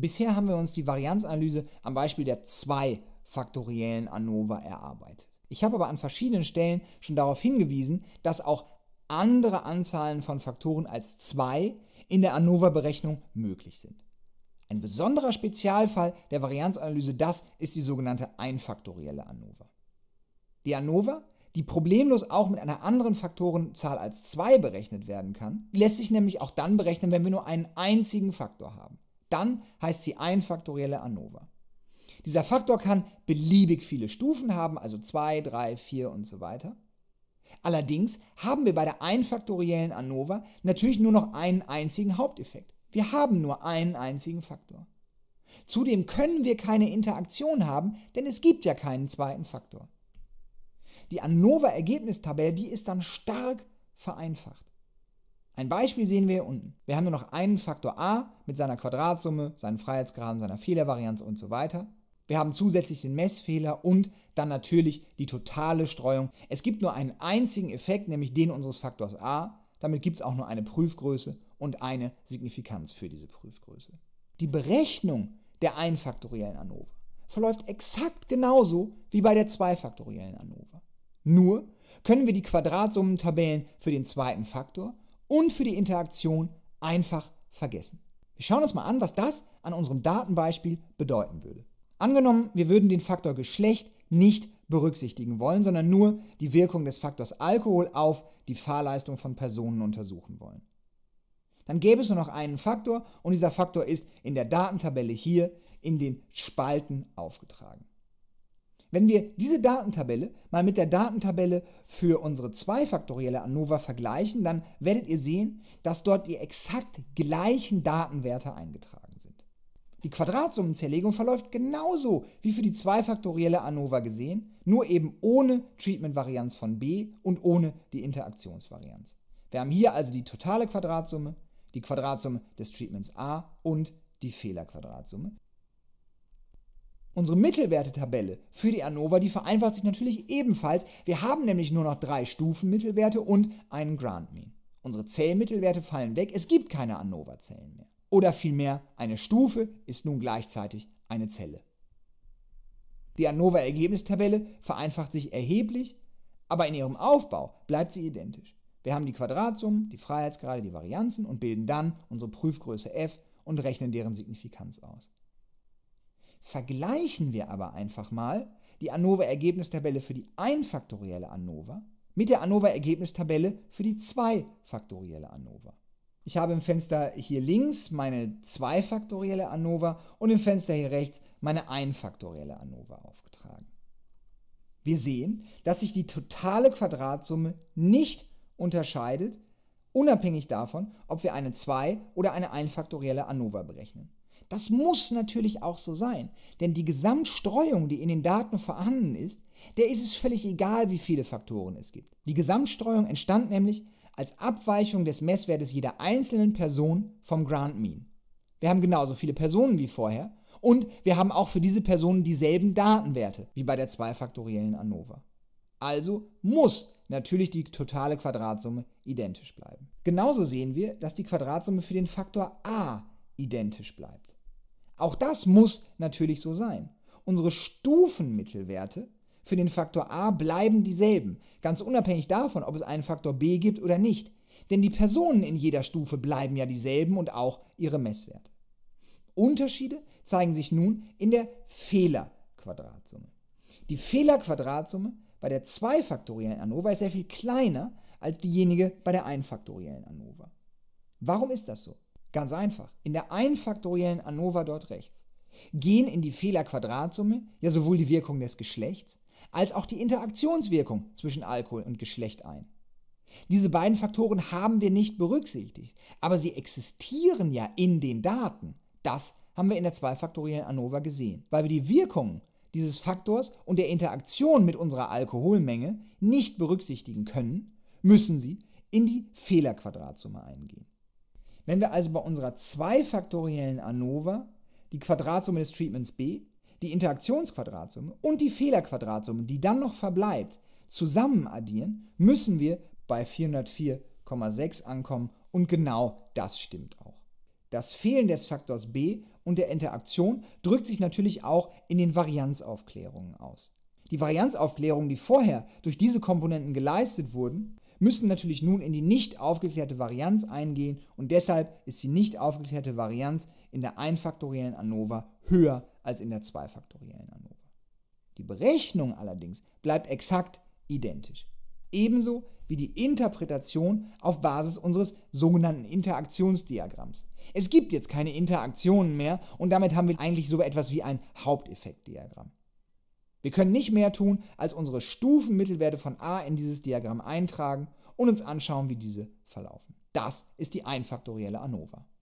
Bisher haben wir uns die Varianzanalyse am Beispiel der zwei faktoriellen ANOVA erarbeitet. Ich habe aber an verschiedenen Stellen schon darauf hingewiesen, dass auch andere Anzahlen von Faktoren als 2 in der ANOVA-Berechnung möglich sind. Ein besonderer Spezialfall der Varianzanalyse das ist die sogenannte einfaktorielle ANOVA. Die ANOVA, die problemlos auch mit einer anderen Faktorenzahl als 2 berechnet werden kann, lässt sich nämlich auch dann berechnen, wenn wir nur einen einzigen Faktor haben. Dann heißt sie einfaktorielle ANOVA. Dieser Faktor kann beliebig viele Stufen haben, also 2, 3, 4 und so weiter. Allerdings haben wir bei der einfaktoriellen ANOVA natürlich nur noch einen einzigen Haupteffekt. Wir haben nur einen einzigen Faktor. Zudem können wir keine Interaktion haben, denn es gibt ja keinen zweiten Faktor. Die ANOVA-Ergebnistabelle, die ist dann stark vereinfacht. Ein Beispiel sehen wir hier unten. Wir haben nur noch einen Faktor a mit seiner Quadratsumme, seinen Freiheitsgraden, seiner Fehlervarianz und so weiter. Wir haben zusätzlich den Messfehler und dann natürlich die totale Streuung. Es gibt nur einen einzigen Effekt, nämlich den unseres Faktors a. Damit gibt es auch nur eine Prüfgröße und eine Signifikanz für diese Prüfgröße. Die Berechnung der einfaktoriellen ANOVA verläuft exakt genauso wie bei der zweifaktoriellen ANOVA. Nur können wir die Quadratsummentabellen für den zweiten Faktor und für die Interaktion einfach vergessen. Wir schauen uns mal an, was das an unserem Datenbeispiel bedeuten würde. Angenommen, wir würden den Faktor Geschlecht nicht berücksichtigen wollen, sondern nur die Wirkung des Faktors Alkohol auf die Fahrleistung von Personen untersuchen wollen. Dann gäbe es nur noch einen Faktor und dieser Faktor ist in der Datentabelle hier in den Spalten aufgetragen. Wenn wir diese Datentabelle mal mit der Datentabelle für unsere zweifaktorielle ANOVA vergleichen, dann werdet ihr sehen, dass dort die exakt gleichen Datenwerte eingetragen sind. Die Quadratsummenzerlegung verläuft genauso wie für die zweifaktorielle ANOVA gesehen, nur eben ohne Treatment-Varianz von B und ohne die Interaktionsvarianz. Wir haben hier also die totale Quadratsumme, die Quadratsumme des Treatments A und die Fehlerquadratsumme. Unsere Mittelwertetabelle für die ANOVA, die vereinfacht sich natürlich ebenfalls. Wir haben nämlich nur noch drei Stufen Mittelwerte und einen Grand Mean. Unsere Zellmittelwerte fallen weg, es gibt keine ANOVA-Zellen mehr. Oder vielmehr, eine Stufe ist nun gleichzeitig eine Zelle. Die ANOVA-Ergebnistabelle vereinfacht sich erheblich, aber in ihrem Aufbau bleibt sie identisch. Wir haben die Quadratsummen, die Freiheitsgrade, die Varianzen und bilden dann unsere Prüfgröße f und rechnen deren Signifikanz aus. Vergleichen wir aber einfach mal die ANOVA-Ergebnistabelle für die einfaktorielle ANOVA mit der ANOVA-Ergebnistabelle für die zweifaktorielle ANOVA. Ich habe im Fenster hier links meine zweifaktorielle ANOVA und im Fenster hier rechts meine einfaktorielle ANOVA aufgetragen. Wir sehen, dass sich die totale Quadratsumme nicht unterscheidet, unabhängig davon, ob wir eine 2 oder eine einfaktorielle ANOVA berechnen. Das muss natürlich auch so sein, denn die Gesamtstreuung, die in den Daten vorhanden ist, der ist es völlig egal, wie viele Faktoren es gibt. Die Gesamtstreuung entstand nämlich als Abweichung des Messwertes jeder einzelnen Person vom Grand Mean. Wir haben genauso viele Personen wie vorher und wir haben auch für diese Personen dieselben Datenwerte wie bei der zweifaktoriellen ANOVA. Also muss natürlich die totale Quadratsumme identisch bleiben. Genauso sehen wir, dass die Quadratsumme für den Faktor a identisch bleibt. Auch das muss natürlich so sein. Unsere Stufenmittelwerte für den Faktor A bleiben dieselben, ganz unabhängig davon, ob es einen Faktor B gibt oder nicht. Denn die Personen in jeder Stufe bleiben ja dieselben und auch ihre Messwerte. Unterschiede zeigen sich nun in der Fehlerquadratsumme. Die Fehlerquadratsumme bei der zweifaktoriellen ANOVA ist sehr viel kleiner als diejenige bei der einfaktoriellen ANOVA. Warum ist das so? Ganz einfach. In der einfaktoriellen ANOVA dort rechts gehen in die Fehlerquadratsumme ja sowohl die Wirkung des Geschlechts als auch die Interaktionswirkung zwischen Alkohol und Geschlecht ein. Diese beiden Faktoren haben wir nicht berücksichtigt, aber sie existieren ja in den Daten. Das haben wir in der zweifaktoriellen ANOVA gesehen, weil wir die Wirkung dieses Faktors und der Interaktion mit unserer Alkoholmenge nicht berücksichtigen können, müssen sie in die Fehlerquadratsumme eingehen. Wenn wir also bei unserer zweifaktoriellen ANOVA die Quadratsumme des Treatments B, die Interaktionsquadratsumme und die Fehlerquadratsumme, die dann noch verbleibt, zusammen addieren, müssen wir bei 404,6 ankommen und genau das stimmt auch. Das Fehlen des Faktors b und der Interaktion drückt sich natürlich auch in den Varianzaufklärungen aus. Die Varianzaufklärungen, die vorher durch diese Komponenten geleistet wurden, müssen natürlich nun in die nicht aufgeklärte Varianz eingehen und deshalb ist die nicht aufgeklärte Varianz in der einfaktoriellen ANOVA höher als in der zweifaktoriellen ANOVA. Die Berechnung allerdings bleibt exakt identisch. Ebenso wie die Interpretation auf Basis unseres sogenannten Interaktionsdiagramms. Es gibt jetzt keine Interaktionen mehr und damit haben wir eigentlich so etwas wie ein Haupteffektdiagramm. Wir können nicht mehr tun, als unsere Stufenmittelwerte von a in dieses Diagramm eintragen und uns anschauen, wie diese verlaufen. Das ist die einfaktorielle ANOVA.